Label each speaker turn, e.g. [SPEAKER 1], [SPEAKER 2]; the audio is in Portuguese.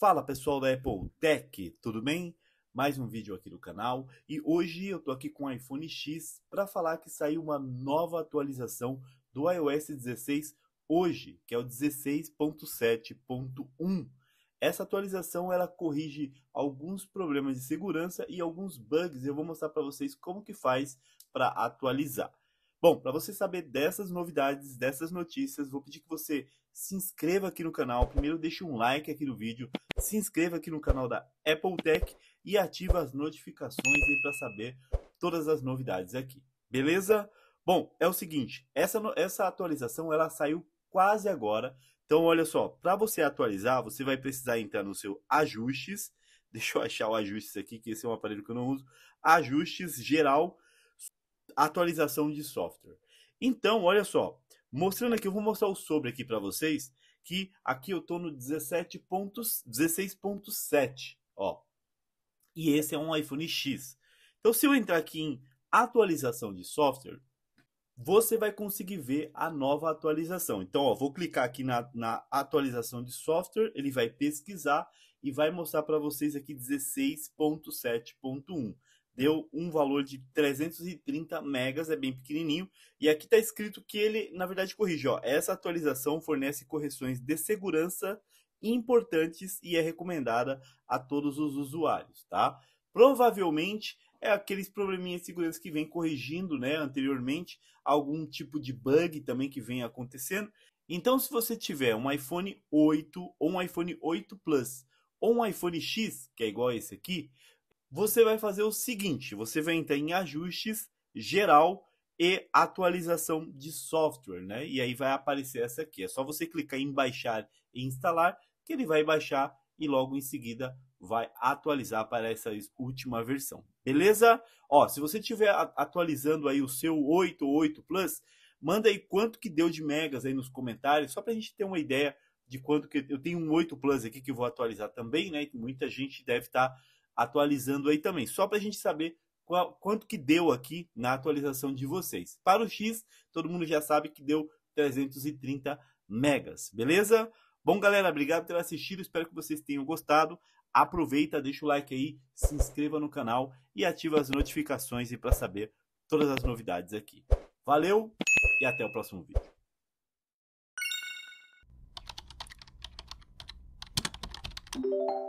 [SPEAKER 1] Fala pessoal da Apple Tech, tudo bem? Mais um vídeo aqui do canal e hoje eu tô aqui com o iPhone X para falar que saiu uma nova atualização do iOS 16 hoje, que é o 16.7.1. Essa atualização ela corrige alguns problemas de segurança e alguns bugs. Eu vou mostrar para vocês como que faz para atualizar. Bom, para você saber dessas novidades, dessas notícias, vou pedir que você se inscreva aqui no canal. Primeiro deixe um like aqui no vídeo, se inscreva aqui no canal da Apple Tech e ative as notificações para saber todas as novidades aqui. Beleza? Bom, é o seguinte, essa, essa atualização ela saiu quase agora. Então, olha só, para você atualizar, você vai precisar entrar no seu ajustes. Deixa eu achar o ajustes aqui, que esse é um aparelho que eu não uso. Ajustes geral atualização de software. Então, olha só, mostrando aqui, eu vou mostrar o sobre aqui para vocês, que aqui eu estou no 16.7, ó. E esse é um iPhone X. Então, se eu entrar aqui em atualização de software, você vai conseguir ver a nova atualização. Então, ó, vou clicar aqui na, na, atualização de software, ele vai pesquisar e vai mostrar para vocês aqui 16.7.1 deu um valor de 330 megas, é bem pequenininho. E aqui está escrito que ele, na verdade, corrige. Ó, essa atualização fornece correções de segurança importantes e é recomendada a todos os usuários, tá? Provavelmente é aqueles probleminhas de segurança que vem corrigindo, né, anteriormente, algum tipo de bug também que vem acontecendo. Então, se você tiver um iPhone 8 ou um iPhone 8 Plus ou um iPhone X, que é igual a esse aqui, você vai fazer o seguinte: você vai entrar em ajustes geral e atualização de software, né? E aí vai aparecer essa aqui. É só você clicar em baixar e instalar que ele vai baixar e logo em seguida vai atualizar para essa última versão. Beleza? Ó, se você estiver atualizando aí o seu 8 ou 8 Plus, manda aí quanto que deu de megas aí nos comentários, só para a gente ter uma ideia de quanto que eu tenho um 8 Plus aqui que vou atualizar também, né? Muita gente deve estar tá atualizando aí também, só para a gente saber qual, quanto que deu aqui na atualização de vocês. Para o X, todo mundo já sabe que deu 330 megas, beleza? Bom, galera, obrigado por ter assistido, espero que vocês tenham gostado. Aproveita, deixa o like aí, se inscreva no canal e ativa as notificações para saber todas as novidades aqui. Valeu e até o próximo vídeo. Thank you.